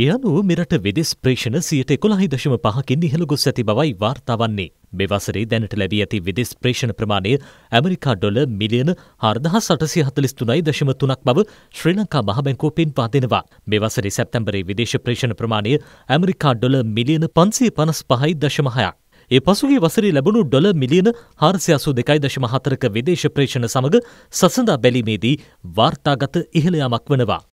ඒ අනුව මෙරට වෙදෙස් ප්‍රේෂණ සියයට එකොළහි දශම පහකින් ඉහළ ගොස් ඇති බවයි වාර්තාවන්නේ. මෙවසරේ දැනට ලැබී ඇති වෙදෙස් ප්‍රේෂණ ප්‍රමාණය ඇමරිකා ඩොල මිලියන හර්දහ සටසය හතලිස්තුනයි දශම තුනක් බව ශ්‍රී ලංකා මහබැංකෝ පෙන් පාදෙනවා. මෙවසරේ සැප්තැම්බරේ විදේශ ප්‍රේෂණ ප්‍රමාණය ඇමරිකා ඩොල මිලියන පන්සේ පනස් පහයි දශමහයක්. ඒ පසුගේ වසරේ ලැබුණු ඩොල මිලියන හාරසය අසු දෙකයි දශම හතරක විදේශ ප්‍රේෂණ සමඟ සසඳා බැලීමේදී වාර්තාගත ඉහළයාමක් වනවා.